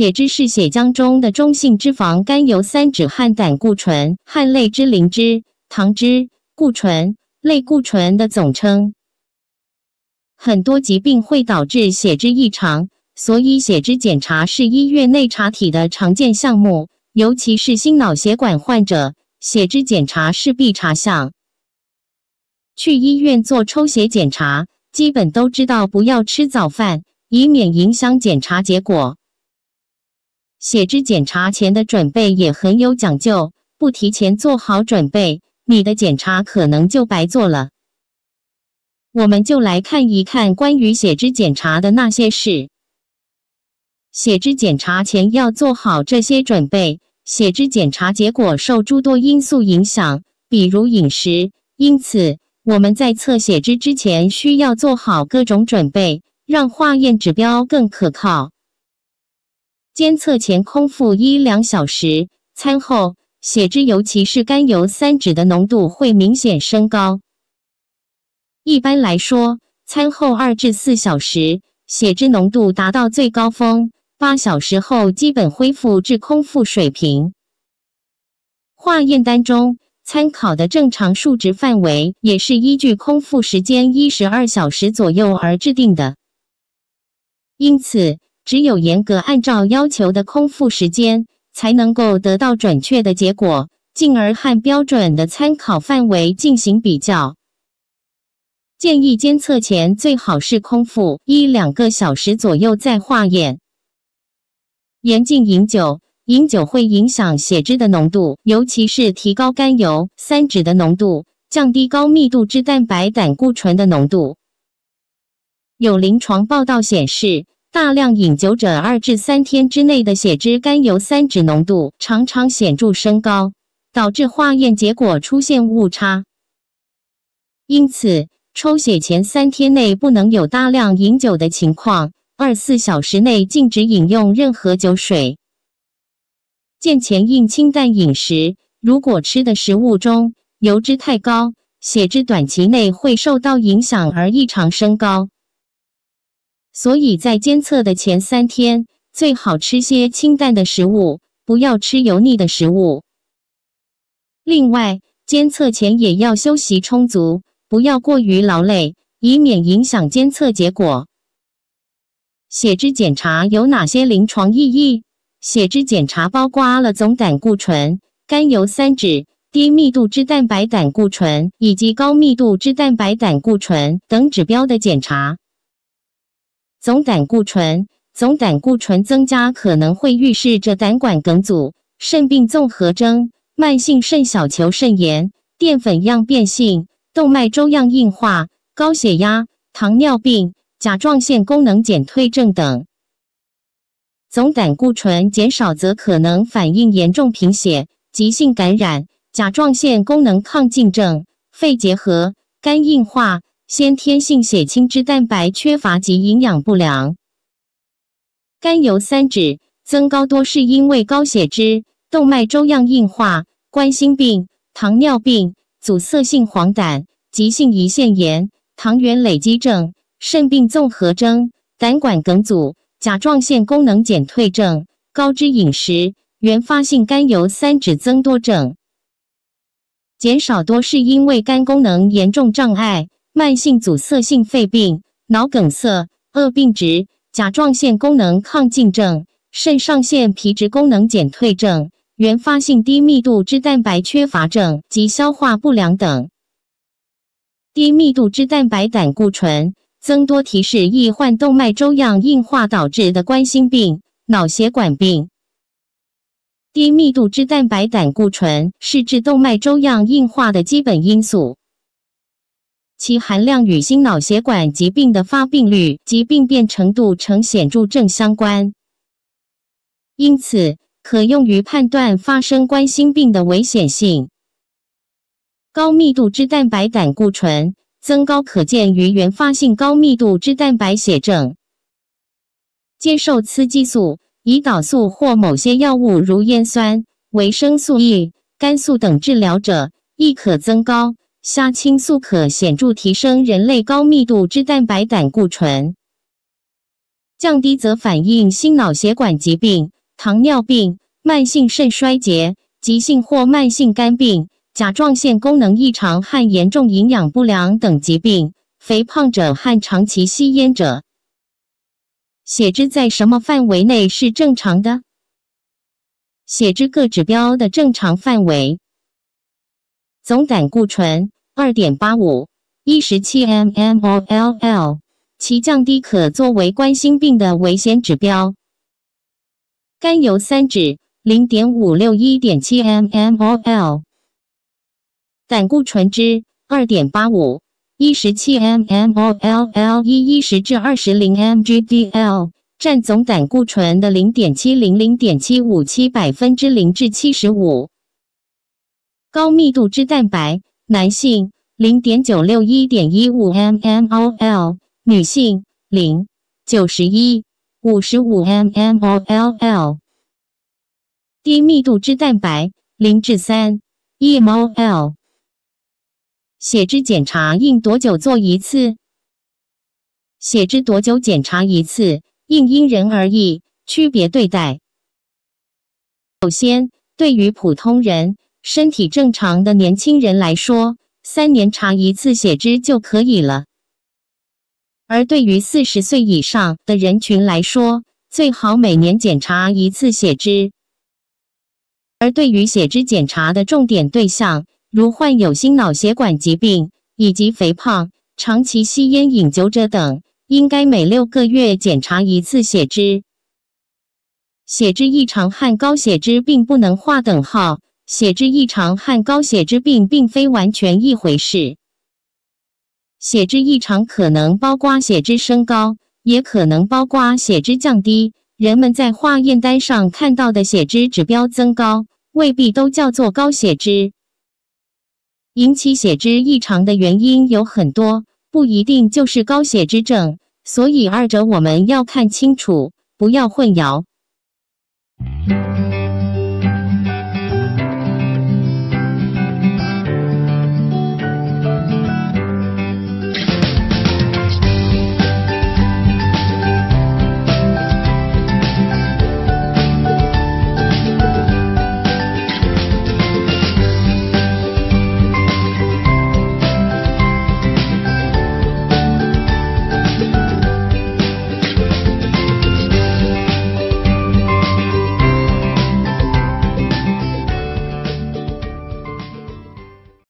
血脂是血浆中的中性脂肪、甘油三酯和胆固醇、含类脂、磷脂、糖脂、固醇、类固醇的总称。很多疾病会导致血脂异常，所以血脂检查是医院内查体的常见项目，尤其是心脑血管患者，血脂检查是必查项。去医院做抽血检查，基本都知道不要吃早饭，以免影响检查结果。血脂检查前的准备也很有讲究，不提前做好准备，你的检查可能就白做了。我们就来看一看关于血脂检查的那些事。血脂检查前要做好这些准备，血脂检查结果受诸多因素影响，比如饮食，因此我们在测血脂之前需要做好各种准备，让化验指标更可靠。监测前空腹一两小时，餐后血脂，尤其是甘油三酯的浓度会明显升高。一般来说，餐后二至四小时，血脂浓度达到最高峰，八小时后基本恢复至空腹水平。化验单中参考的正常数值范围也是依据空腹时间一十二小时左右而制定的，因此。只有严格按照要求的空腹时间，才能够得到准确的结果，进而和标准的参考范围进行比较。建议监测前最好是空腹一两个小时左右再化验。严禁饮酒，饮酒会影响血脂的浓度，尤其是提高甘油三酯的浓度，降低高密度脂蛋白胆固醇的浓度。有临床报道显示。大量饮酒者，二至三天之内的血脂、甘油三酯浓度常常显著升高，导致化验结果出现误差。因此，抽血前三天内不能有大量饮酒的情况，二四小时内禁止饮用任何酒水。见前应清淡饮食，如果吃的食物中油脂太高，血脂短期内会受到影响而异常升高。所以在监测的前三天，最好吃些清淡的食物，不要吃油腻的食物。另外，监测前也要休息充足，不要过于劳累，以免影响监测结果。血脂检查有哪些临床意义？血脂检查包括了总胆固醇、甘油三酯、低密度脂蛋白胆固醇以及高密度脂蛋白胆固醇等指标的检查。总胆固醇总胆固醇增加可能会预示着胆管梗阻、肾病综合征、慢性肾小球肾炎、淀粉样变性、动脉粥样硬化、高血压、糖尿病、甲状腺功能减退症等。总胆固醇减少则可能反映严重贫血、急性感染、甲状腺功能亢进症、肺结核、肝硬化。先天性血清脂蛋白缺乏及营养不良，甘油三酯增高多是因为高血脂、动脉粥样硬化、冠心病、糖尿病、阻塞性黄疸、急性胰腺炎、糖原累积症、肾病综合征、胆管梗阻、甲状腺功能减退症、高脂饮食、原发性甘油三酯增多症；减少多是因为肝功能严重障碍。慢性阻塞性肺病、脑梗塞、恶病质、甲状腺功能亢进症、肾上腺皮质功能减退症、原发性低密度脂蛋白缺乏症及消化不良等。低密度脂蛋白胆固醇增多提示易患动脉粥样硬化导致的冠心病、脑血管病。低密度脂蛋白胆固醇是致动脉粥样硬化的基本因素。其含量与心脑血管疾病的发病率及病变程度呈显著正相关，因此可用于判断发生冠心病的危险性。高密度脂蛋白胆固醇增高可见于原发性高密度脂蛋白血症，接受雌激素、胰岛素或某些药物如烟酸、维生素 E、肝素等治疗者亦可增高。虾青素可显著提升人类高密度脂蛋白胆固醇，降低则反映心脑血管疾病、糖尿病、慢性肾衰竭、急性或慢性肝病、甲状腺功能异常和严重营养不良等疾病。肥胖者和长期吸烟者，血脂在什么范围内是正常的？血脂各指标的正常范围。总胆固醇二点八五一十七 mmol/l，其降低可作为冠心病的危险指标。甘油三酯零点五六一点七 mmol/l，胆固醇之二点八五一十七 mmol/l，一十至二十零 mg/dl，占总胆固醇的零点七零零点七五七百分之零至七十五。高密度脂蛋白，男性零点九六一点一五 mmol，女性零九十一五十五 mmol。l 低密度脂蛋白零至三一 mol。l 血脂检查应多久做一次？血脂多久检查一次？应因人而异，区别对待。首先，对于普通人。身体正常的年轻人来说，三年查一次血脂就可以了。而对于四十岁以上的人群来说，最好每年检查一次血脂。而对于血脂检查的重点对象，如患有心脑血管疾病以及肥胖、长期吸烟饮酒者等，应该每六个月检查一次血脂。血脂异常和高血脂并不能划等号。血脂异常和高血脂病并非完全一回事。血脂异常可能包括血脂升高，也可能包括血脂降低。人们在化验单上看到的血脂指标增高，未必都叫做高血脂。引起血脂异常的原因有很多，不一定就是高血脂症。所以，二者我们要看清楚，不要混淆。